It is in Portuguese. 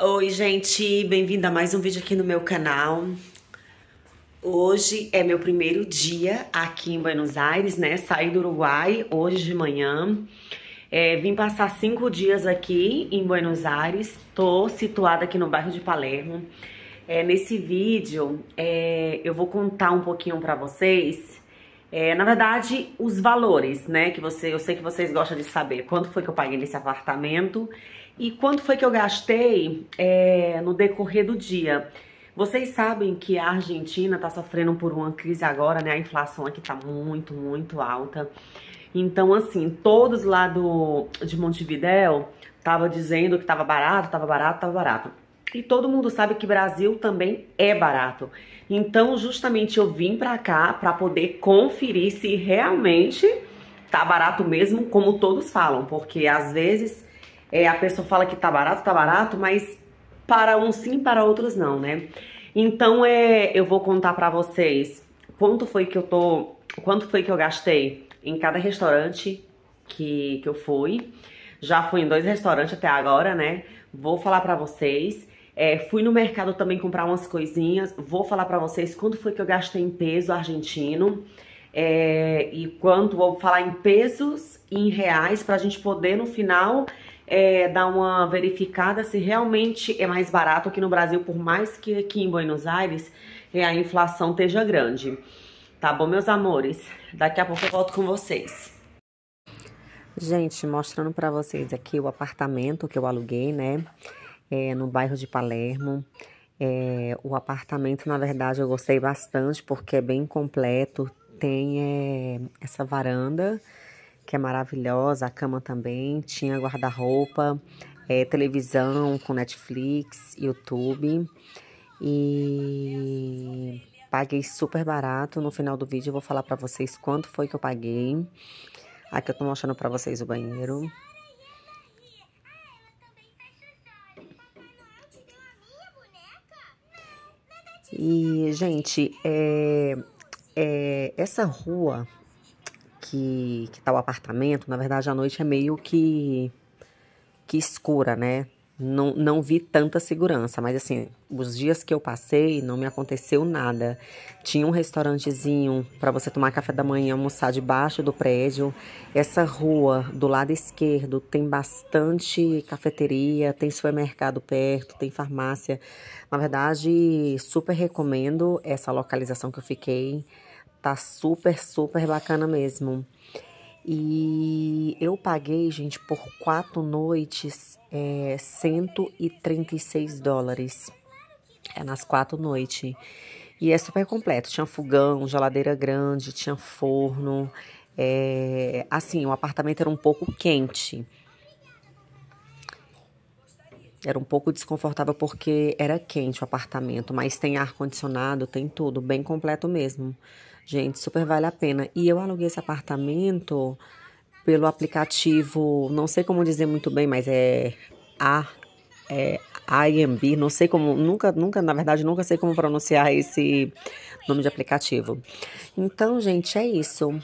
Oi, gente, bem-vindo a mais um vídeo aqui no meu canal. Hoje é meu primeiro dia aqui em Buenos Aires, né? Saí do Uruguai hoje de manhã. É, vim passar cinco dias aqui em Buenos Aires. Tô situada aqui no bairro de Palermo. É, nesse vídeo, é, eu vou contar um pouquinho para vocês é, na verdade, os valores, né? Que você, eu sei que vocês gostam de saber. Quanto foi que eu paguei nesse apartamento e quanto foi que eu gastei é, no decorrer do dia. Vocês sabem que a Argentina está sofrendo por uma crise agora, né? A inflação aqui está muito, muito alta. Então, assim, todos lá do, de Montevideo tava dizendo que tava barato, tava barato, tava barato. E todo mundo sabe que Brasil também é barato. Então, justamente eu vim para cá para poder conferir se realmente tá barato mesmo, como todos falam, porque às vezes é, a pessoa fala que tá barato, tá barato, mas para uns sim, para outros não, né? Então, é, eu vou contar para vocês quanto foi que eu tô, quanto foi que eu gastei em cada restaurante que, que eu fui. Já fui em dois restaurantes até agora, né? Vou falar para vocês é, fui no mercado também comprar umas coisinhas. Vou falar pra vocês quanto foi que eu gastei em peso argentino. É, e quanto, vou falar em pesos e em reais, pra gente poder no final é, dar uma verificada se realmente é mais barato aqui no Brasil, por mais que aqui em Buenos Aires é, a inflação esteja grande. Tá bom, meus amores? Daqui a pouco eu volto com vocês. Gente, mostrando para vocês aqui o apartamento que eu aluguei, né? é, no bairro de Palermo. É, o apartamento, na verdade, eu gostei bastante porque é bem completo. Tem é, essa varanda que é maravilhosa, a cama também, tinha guarda-roupa, é, televisão com Netflix, YouTube. E paguei super barato. No final do vídeo eu vou falar para vocês quanto foi que eu paguei. Aqui eu tô mostrando para vocês o banheiro. E, gente, é, é, essa rua que, que tá o apartamento, na verdade, a noite é meio que, que escura, né? não, não vi tanta segurança, mas assim, os dias que eu passei não me aconteceu nada. Tinha um restaurantezinho para você tomar café da manhã, almoçar debaixo do prédio. Essa rua do lado esquerdo tem bastante cafeteria, tem supermercado perto, tem farmácia. Na verdade, super recomendo essa localização que eu fiquei. Tá super, super bacana mesmo. E eu paguei, gente, por quatro noites, é, 136 dólares. É nas quatro noites. E é super completo. Tinha fogão, geladeira grande, tinha forno. É, assim, o apartamento era um pouco quente. Era um pouco desconfortável porque era quente o apartamento, mas tem ar-condicionado, tem tudo, bem completo mesmo. Gente, super vale a pena. E eu aluguei esse apartamento pelo aplicativo, não sei como dizer muito bem, mas é a é, Airbnb, não sei como, nunca, nunca, na verdade, nunca sei como pronunciar esse nome de aplicativo. Então, gente, é isso.